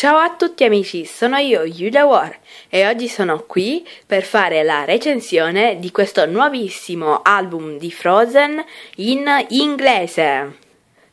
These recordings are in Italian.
Ciao a tutti amici, sono io Yuda War e oggi sono qui per fare la recensione di questo nuovissimo album di Frozen in inglese.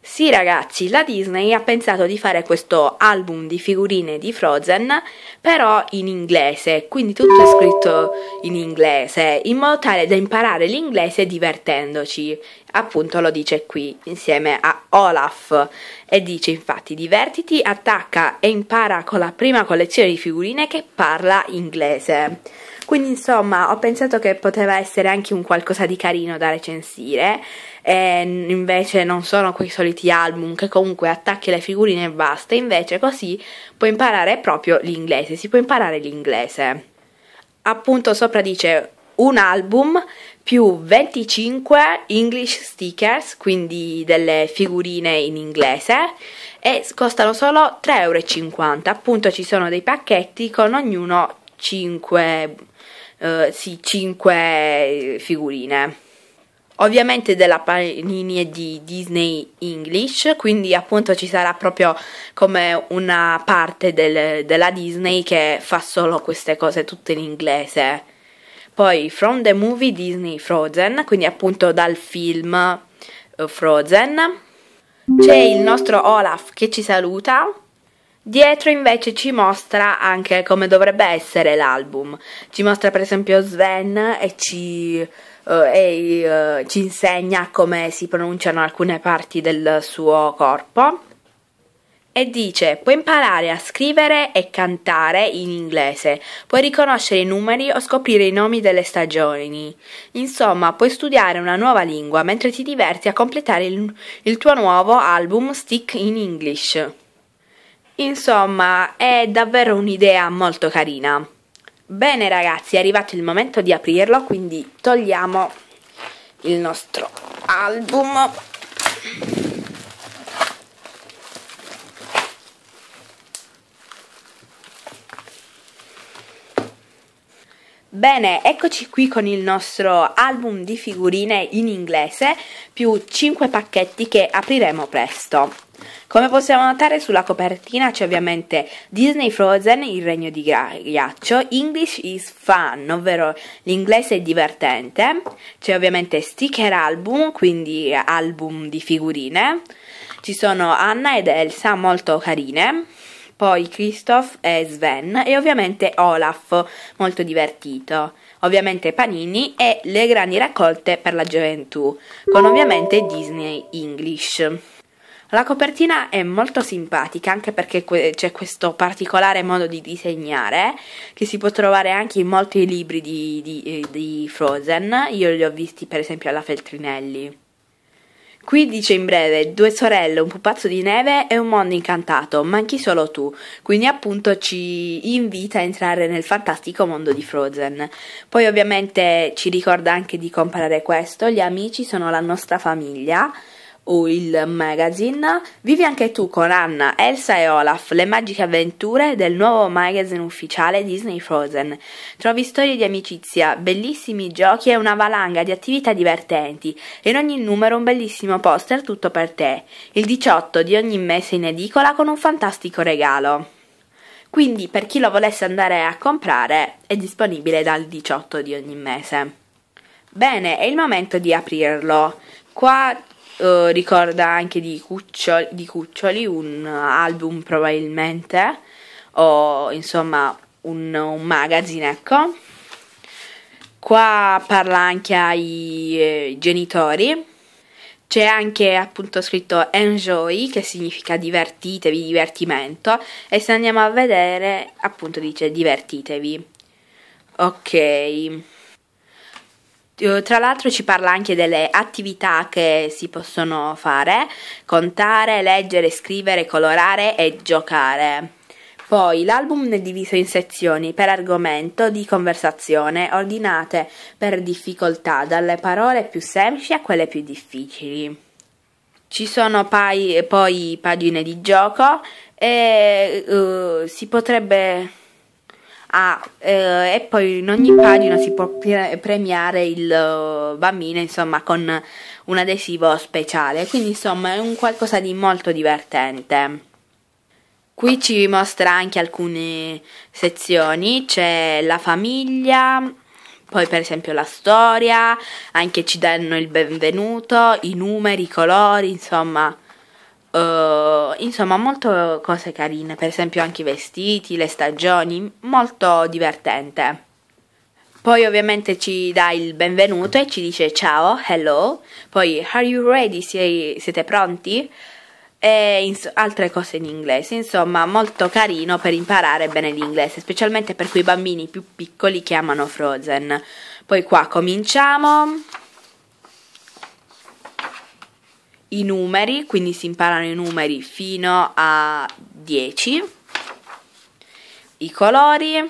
Sì ragazzi, la Disney ha pensato di fare questo album di figurine di Frozen, però in inglese, quindi tutto è scritto in inglese, in modo tale da imparare l'inglese divertendoci. Appunto lo dice qui, insieme a Olaf, e dice infatti divertiti, attacca e impara con la prima collezione di figurine che parla inglese. Quindi insomma ho pensato che poteva essere anche un qualcosa di carino da recensire, e invece non sono quei soliti album che comunque attacchi le figurine e basta, invece così puoi imparare proprio l'inglese, si può imparare l'inglese. Appunto sopra dice un album più 25 English stickers, quindi delle figurine in inglese, e costano solo 3,50 euro. Appunto ci sono dei pacchetti con ognuno 5 eh, sì, 5 eh, figurine. Ovviamente della Panini di Disney English, quindi appunto ci sarà proprio come una parte del, della Disney che fa solo queste cose tutte in inglese. Poi From the Movie Disney Frozen, quindi appunto dal film eh, Frozen. C'è il nostro Olaf che ci saluta Dietro invece ci mostra anche come dovrebbe essere l'album. Ci mostra per esempio Sven e ci, uh, e, uh, ci insegna come si pronunciano alcune parti del suo corpo. E dice: Puoi imparare a scrivere e cantare in inglese, puoi riconoscere i numeri o scoprire i nomi delle stagioni. Insomma, puoi studiare una nuova lingua mentre ti diverti a completare il, il tuo nuovo album Stick in English. Insomma, è davvero un'idea molto carina. Bene ragazzi, è arrivato il momento di aprirlo, quindi togliamo il nostro album. Bene, eccoci qui con il nostro album di figurine in inglese più 5 pacchetti che apriremo presto. Come possiamo notare sulla copertina c'è ovviamente Disney Frozen, il regno di ghiaccio, English is fun, ovvero l'inglese è divertente, c'è ovviamente sticker album, quindi album di figurine, ci sono Anna ed Elsa molto carine, poi Christoph e Sven e ovviamente Olaf, molto divertito. Ovviamente Panini e le grandi raccolte per la gioventù, con ovviamente Disney English. La copertina è molto simpatica anche perché que- c'è questo particolare modo di disegnare che si può trovare anche in molti libri di, di, eh, di Frozen. Io li ho visti per esempio alla Feltrinelli. Qui dice in breve: due sorelle, un pupazzo di neve e un mondo incantato, manchi solo tu. Quindi, appunto, ci invita a entrare nel fantastico mondo di Frozen. Poi, ovviamente, ci ricorda anche di comprare questo. Gli amici sono la nostra famiglia o il magazine. Vivi anche tu con Anna, Elsa e Olaf le magiche avventure del nuovo magazine ufficiale Disney Frozen. Trovi storie di amicizia, bellissimi giochi e una valanga di attività divertenti e in ogni numero un bellissimo poster tutto per te. Il 18 di ogni mese in edicola con un fantastico regalo. Quindi per chi lo volesse andare a comprare è disponibile dal 18 di ogni mese. Bene, è il momento di aprirlo. Qua eh, ricorda anche di Cuccioli, di Cuccioli, un album probabilmente, o insomma un, un magazine, ecco. Qua parla anche ai eh, genitori. C'è anche appunto scritto enjoy che significa divertitevi, divertimento e se andiamo a vedere appunto dice divertitevi. Ok. Eh, tra l'altro ci parla anche delle attività che si possono fare, contare, leggere, scrivere, colorare e giocare. Poi l'album è diviso in sezioni per argomento di conversazione, ordinate per difficoltà dalle parole più semplici a quelle più difficili. Ci sono poi pagine di gioco e uh, si potrebbe Ah, eh, e poi in ogni pagina si può pre- premiare il eh, bambino, insomma, con un adesivo speciale. Quindi, insomma, è un qualcosa di molto divertente. Qui ci mostra anche alcune sezioni, c'è la famiglia, poi per esempio la storia, anche ci danno il benvenuto, i numeri, i colori, insomma, eh, insomma molte cose carine, per esempio anche i vestiti, le stagioni, molto divertente. Poi ovviamente ci dà il benvenuto e ci dice ciao, hello, poi are you ready, siete pronti? E ins- altre cose in inglese, insomma molto carino per imparare bene l'inglese, specialmente per quei bambini più piccoli che amano Frozen. Poi qua cominciamo i numeri, quindi si imparano i numeri fino a 10, i colori,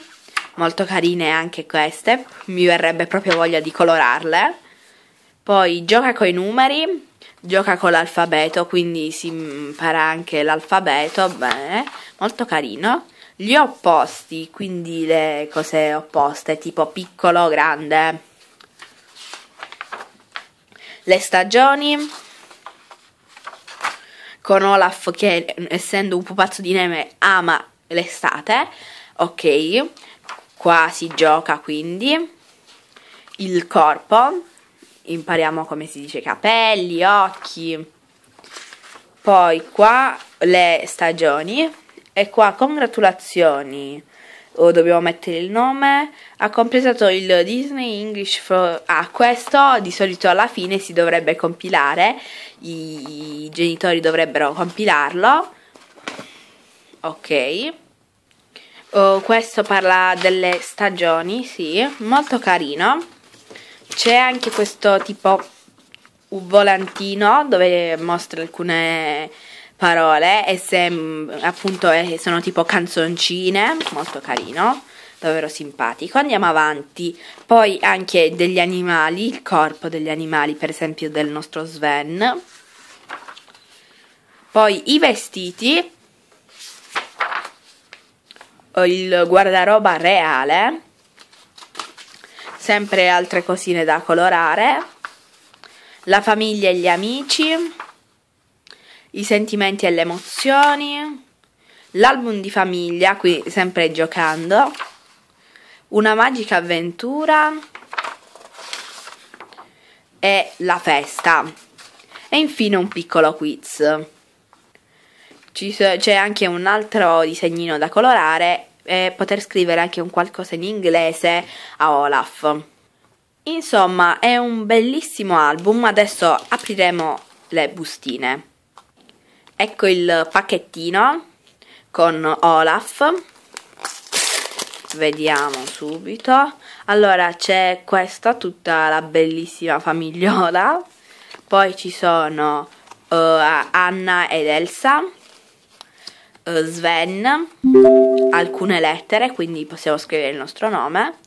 molto carine anche queste, mi verrebbe proprio voglia di colorarle, poi gioca con i numeri, gioca con l'alfabeto, quindi si impara anche l'alfabeto, molto carino. Gli opposti, quindi le cose opposte, tipo piccolo, grande. Le stagioni, con Olaf che essendo un pupazzo di neve ama l'estate. Ok, qua si gioca quindi il corpo. Impariamo come si dice capelli, occhi. Poi qua le stagioni e qua congratulazioni. O dobbiamo mettere il nome. Ha completato il Disney English for... Ah, questo di solito alla fine si dovrebbe compilare i, genitori dovrebbero compilarlo. Ok. Oh, questo parla delle stagioni, sì, molto carino. C'è anche questo tipo un volantino dove mostra alcune parole e se appunto eh, sono tipo canzoncine, molto carino davvero simpatico. Andiamo avanti, poi anche degli animali, il corpo degli animali, per esempio del nostro Sven. Poi i vestiti, il guardaroba reale, sempre altre cosine da colorare, la famiglia e gli amici, i sentimenti e le emozioni, l'album di famiglia, qui sempre giocando, una magica avventura e la festa. E infine un piccolo quiz. c'è anche un altro disegnino da colorare e poter scrivere anche un qualcosa in inglese a Olaf. Insomma, è un bellissimo album. Adesso apriremo le bustine. Ecco il pacchettino con Olaf vediamo subito allora c'è questa tutta la bellissima famigliola poi ci sono uh, Anna ed Elsa uh, Sven alcune lettere quindi possiamo scrivere il nostro nome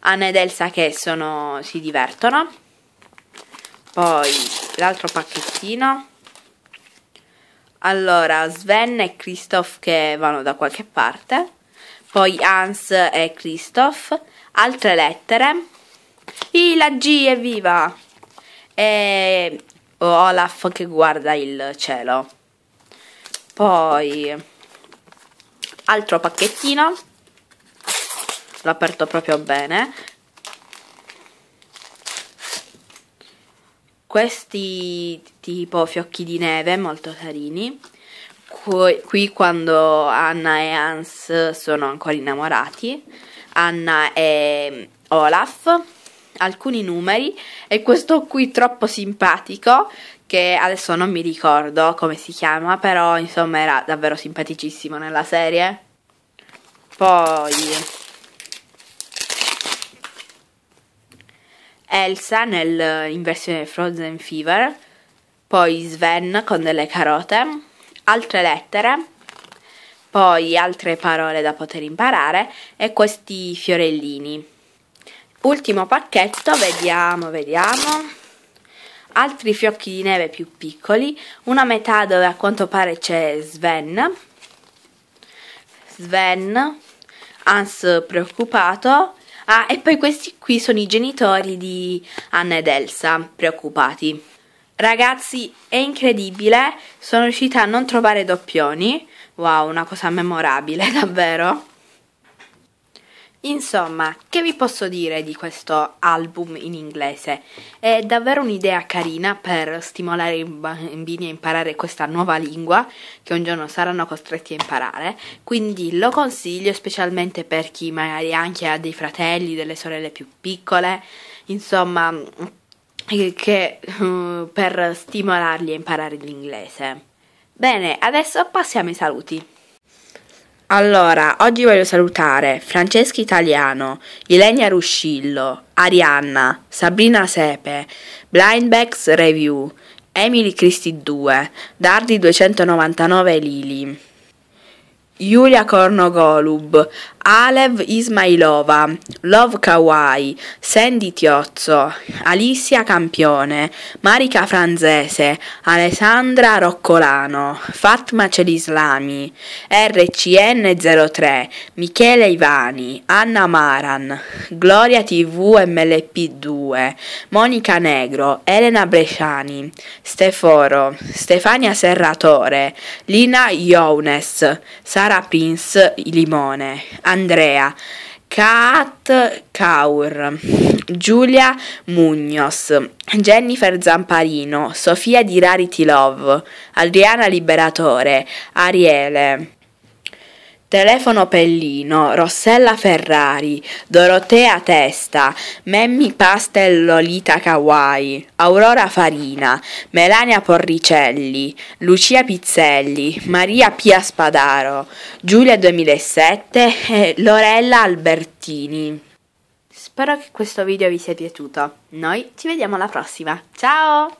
Anna ed Elsa che sono, si divertono poi l'altro pacchettino allora Sven e Christoph che vanno da qualche parte poi Hans e Christoph, altre lettere. I la G, evviva! E Olaf che guarda il cielo. Poi altro pacchettino. L'ho aperto proprio bene. Questi tipo fiocchi di neve molto carini qui, quando Anna e Hans sono ancora innamorati. Anna e mm, Olaf, alcuni numeri e questo qui troppo simpatico che adesso non mi ricordo come si chiama, però insomma era davvero simpaticissimo nella serie. Poi Elsa nel, in versione Frozen Fever, poi Sven con delle carote altre lettere, poi altre parole da poter imparare e questi fiorellini. Ultimo pacchetto, vediamo, vediamo altri fiocchi di neve più piccoli, una metà dove a quanto pare c'è Sven. Sven, Hans preoccupato. Ah, e poi questi qui sono i genitori di Anna ed Elsa, preoccupati. Ragazzi, è incredibile, sono riuscita a non trovare doppioni. Wow, una cosa memorabile, davvero. Insomma, che vi posso dire di questo album in inglese? È davvero un'idea carina per stimolare i bambini a imparare questa nuova lingua che un giorno saranno costretti a imparare, quindi lo consiglio specialmente per chi magari anche ha dei fratelli, delle sorelle più piccole, insomma eh, che, uh, per stimolarli a imparare l'inglese. Bene, adesso passiamo ai saluti. Allora, oggi voglio salutare Francesca Italiano, Ilenia Ruscillo, Arianna, Sabrina Sepe, Blindbacks Review, Emily Christie 2, Dardi 299 Lili. Yulia Kornogolub, Alev Ismailova, Love Kawai, Sandy Tiozzo, Alicia Campione, Marika Franzese, Alessandra Roccolano, Fatma Celislami, RCN03, Michele Ivani, Anna Maran, Gloria TV MLP2, Monica Negro, Elena Bresciani, Steforo, Stefania Serratore, Lina Younes, Sara Sara Pins Limone, Andrea, Kat Kaur, Giulia Mugnos, Jennifer Zamparino, Sofia di Rarity Love, Adriana Liberatore, Ariele, Telefono Pellino, Rossella Ferrari, Dorotea Testa, Memmi Pastel Lolita Kawaii, Aurora Farina, Melania Porricelli, Lucia Pizzelli, Maria Pia Spadaro, Giulia 2007 e Lorella Albertini. Spero che questo video vi sia piaciuto. Noi ci vediamo alla prossima. Ciao!